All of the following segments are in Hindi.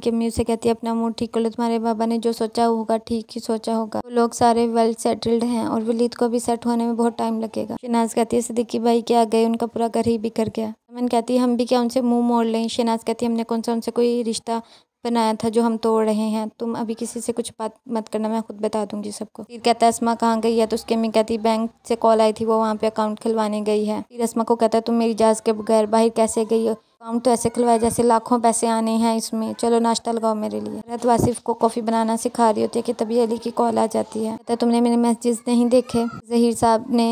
उनके मुँह से कहती है अपना मूड ठीक कर लो तुम्हारे बाबा ने जो सोचा होगा ठीक ही सोचा होगा वो लोग सारे वेल सेटल्ड हैं और विलीत को भी सेट होने में बहुत टाइम लगेगा शिनाज कहती है सिद्दीकी भाई क्या गए उनका पूरा घर ही बिखर गया अमन कहती है हम भी क्या उनसे मुंह मोड़ लें शिनाज कहती है हमने कौन सा उनसे कोई रिश्ता बनाया था जो हम तोड़ रहे हैं तुम अभी किसी से कुछ बात मत करना मैं खुद बता दूंगी सबको फिर कहता है असमा कहाँ गई है तो उसके अम्मी कहती बैंक से कॉल आई थी वो वहाँ पे अकाउंट खुलवाने गई है फिर अस्मा को कहता है तुम मेरी इजाज के बगैर बाहर कैसे गई हो अकाउंट तो ऐसे खुलवाए जैसे लाखों पैसे आने हैं इसमें चलो नाश्ता लगाओ मेरे लिए रत तो वासीफ़ को कॉफ़ी बनाना सिखा रही होती है कि तभी अली की कॉल आ जाती है तो तुमने मेरे मैसेज नहीं देखे जहीर साहब ने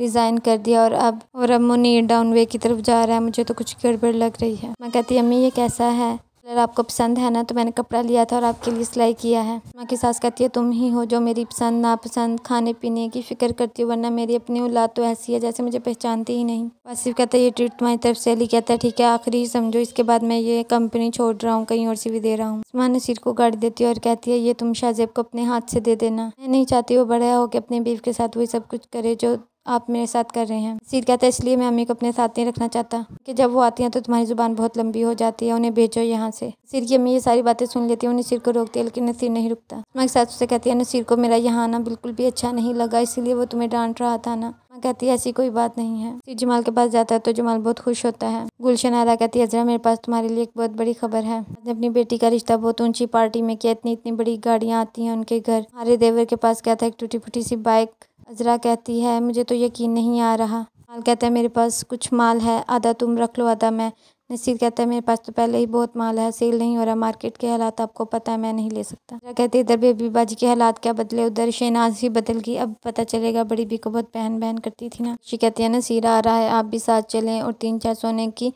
रिज़ाइन कर दिया और अब और अब मुनीर वे की तरफ जा रहा है मुझे तो कुछ गड़बड़ लग रही है मैं कहती अम्मी ये कैसा है कलर आपको पसंद है ना तो मैंने कपड़ा लिया था और आपके लिए सिलाई किया है माँ की सास कहती है तुम ही हो जो मेरी पसंद नापसंद खाने पीने की फिक्र करती हो वरना मेरी अपनी औलाद तो ऐसी है जैसे मुझे पहचानती ही नहीं वासिफ कहता है ये ट्रीट तुम्हारी तरफ से अली कहता है ठीक है आखिरी समझो इसके बाद मैं ये कंपनी छोड़ रहा हूँ कहीं और से भी दे रहा हूँ माँ नसीर को गाड़ देती है और कहती है ये तुम शाहजेब को अपने हाथ से दे देना मैं नहीं चाहती वो बड़ा होकर अपने बीफ के साथ वही सब कुछ करे जो आप मेरे साथ कर रहे हैं सीध कहता है इसलिए मैं अम्मी को अपने साथ नहीं रखना चाहता कि जब वो आती हैं तो तुम्हारी ज़ुबान बहुत लंबी हो जाती है उन्हें भेजो यहाँ से सिर की अम्मी ये सारी बातें सुन लेती है उन्हें सिर को रोकती है लेकिन नसीर नहीं रुकता मैं साथ उसे कहती है नसीर को मेरा यहाँ आना बिल्कुल भी अच्छा नहीं लगा इसीलिए वो तुम्हें डांट रहा था ना माँ कहती है ऐसी कोई बात नहीं है फिर जमाल के पास जाता है तो जमाल बहुत खुश होता है गुलशन आदा कहती है जरा मेरे पास तुम्हारे लिए एक बहुत बड़ी खबर है अपनी बेटी का रिश्ता बहुत ऊंची पार्टी में किया इतनी इतनी बड़ी गाड़ियाँ आती हैं उनके घर हमारे देवर के पास क्या था एक टूटी फूटी सी बाइक अजरा कहती है मुझे तो यकीन नहीं आ रहा माल कहता है मेरे पास कुछ माल है आधा तुम रख लो आधा मैं नसीर कहता है मेरे पास तो पहले ही बहुत माल है सेल नहीं हो रहा मार्केट के हालात आपको पता है मैं नहीं ले सकता अजरा कहती है इधर बाजी के हालात क्या बदले उधर शहनाज ही बदल गई अब पता चलेगा बड़ी भी को बहुत बहन बहन करती थी ना शी कहती है नसीर आ रहा है आप भी साथ चलें और तीन चार सोने की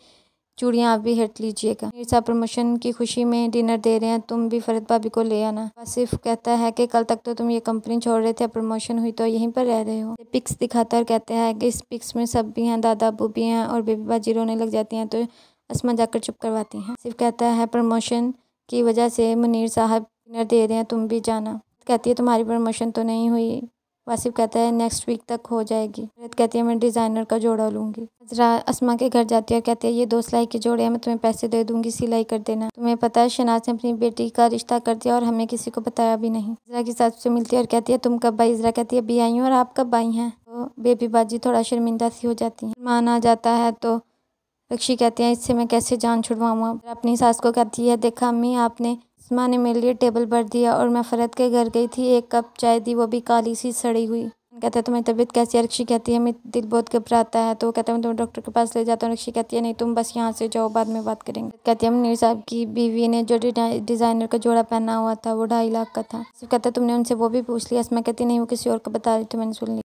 चूड़ियाँ आप भी हट लीजिएगा मीर प्रमोशन की खुशी में डिनर दे रहे हैं तुम भी फरद भाभी को ले आना आसिफ कहता है कि कल तक तो तुम ये कंपनी छोड़ रहे थे प्रमोशन हुई तो यहीं पर रह रहे हो पिक्स दिखाता है और कहते हैं कि इस पिक्स में सब भी हैं दादा अबू भी हैं और बेबी बाजी रोने लग जाती हैं तो असमा जाकर चुप करवाती हैं सिर्फ कहता है प्रमोशन की वजह से मुनीर साहब डिनर दे रहे हैं तुम भी जाना कहती है तुम्हारी प्रमोशन तो नहीं हुई वासिफ कहता है नेक्स्ट वीक तक हो जाएगी हजरत कहती है मैं डिज़ाइनर का जोड़ा लूँगी हजरा असमा के घर जाती है और कहती है ये दो सिलाई के जोड़े हैं मैं तुम्हें पैसे दे दूँगी सिलाई कर देना तुम्हें पता है शनाज ने अपनी बेटी का रिश्ता कर दिया और हमें किसी को बताया भी नहीं हजरा की साथ से मिलती है और कहती है तुम कब आई हजरा कहती है अभी आई हूँ और आप कब आई हैं तो बेबी बाजी थोड़ा शर्मिंदा सी हो जाती है मान आ जाता है तो लक्ष्य कहती हैं इससे मैं कैसे जान छुड़वाऊँ अपनी सास को कहती है देखा अम्मी आपने माँ ने मेरे लिए टेबल भर दिया और मैं फरद के घर गई थी एक कप चाय दी वो भी काली सी सड़ी हुई कहता है तुम्हारी तबीयत कैसी है रक्षी कहती है मेरी दिल बहुत घबराता है तो कहता है मैं तुम्हें डॉक्टर के पास ले जाता हूँ रक्षी कहती है नहीं तुम बस यहाँ से जाओ बाद में बात करेंगे कहती है मुनीर साहब की बीवी ने जो डिज़ाइनर का जोड़ा पहना हुआ था वो ढाई लाख का था कहता है तुमने उनसे वो भी पूछ लिया इसमें कहती नहीं वो किसी और को बता रही थी मैंने सुन ली